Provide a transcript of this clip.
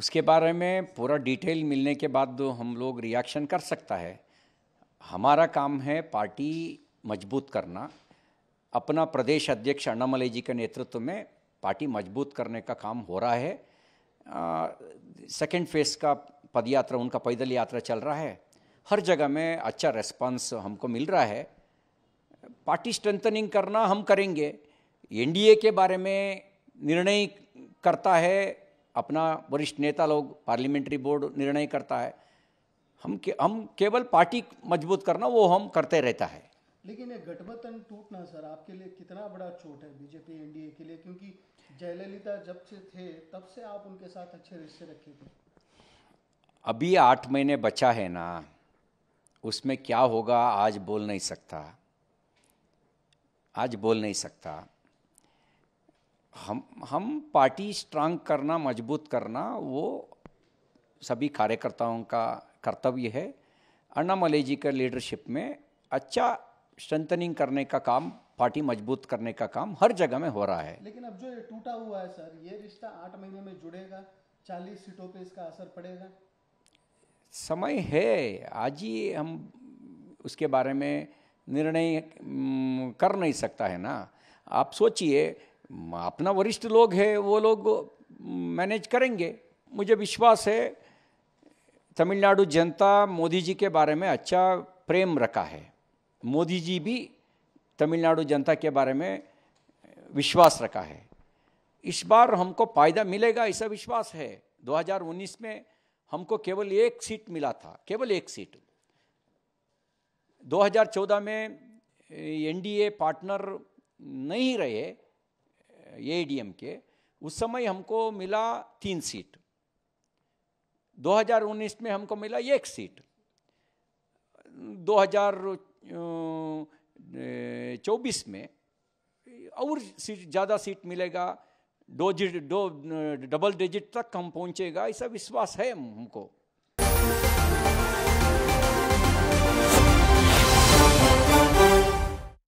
उसके बारे में पूरा डिटेल मिलने के बाद हम लोग रिएक्शन कर सकता है हमारा काम है पार्टी मजबूत करना अपना प्रदेश अध्यक्ष अन्नामले जी के नेतृत्व में पार्टी मजबूत करने का काम हो रहा है सेकेंड फेज का पदयात्रा उनका पैदल यात्रा चल रहा है हर जगह में अच्छा रेस्पॉन्स हमको मिल रहा है पार्टी स्ट्रेंथनिंग करना हम करेंगे एनडीए के बारे में निर्णय करता है अपना वरिष्ठ नेता लोग पार्लियामेंट्री बोर्ड निर्णय करता है हम के, हम केवल पार्टी मजबूत करना वो हम करते रहता है लेकिन ये गठबंधन टूटना सर आपके लिए कितना बड़ा चोट है बीजेपी एनडीए के लिए क्योंकि जयललिता जब से थे तब से आप उनके साथ अच्छे रिश्ते रखे थे अभी आठ महीने बचा है ना उसमें क्या होगा आज बोल नहीं सकता आज बोल नहीं सकता हम हम पार्टी स्ट्रांग करना मजबूत करना वो सभी कार्यकर्ताओं का कर्तव्य है मले जी के लीडरशिप में अच्छा स्ट्रेंथनिंग करने का काम पार्टी मजबूत करने का काम हर जगह में हो रहा है लेकिन अब जो ये टूटा हुआ है सर ये रिश्ता आठ महीने में जुड़ेगा चालीस सीटों पे इसका असर पड़ेगा समय है आज ही हम उसके बारे में निर्णय कर नहीं सकता है ना आप सोचिए अपना वरिष्ठ लोग है वो लोग मैनेज करेंगे मुझे विश्वास है तमिलनाडु जनता मोदी जी के बारे में अच्छा प्रेम रखा है मोदी जी भी तमिलनाडु जनता के बारे में विश्वास रखा है इस बार हमको फायदा मिलेगा ऐसा विश्वास है 2019 में हमको केवल एक सीट मिला था केवल एक सीट 2014 में एनडीए पार्टनर नहीं रहे ए डी के उस समय हमको मिला तीन सीट 2019 में हमको मिला एक सीट 2024 में और सीट ज़्यादा सीट मिलेगा डोजिट डो डबल डिजिट तक हम पहुंचेगा ऐसा विश्वास है हमको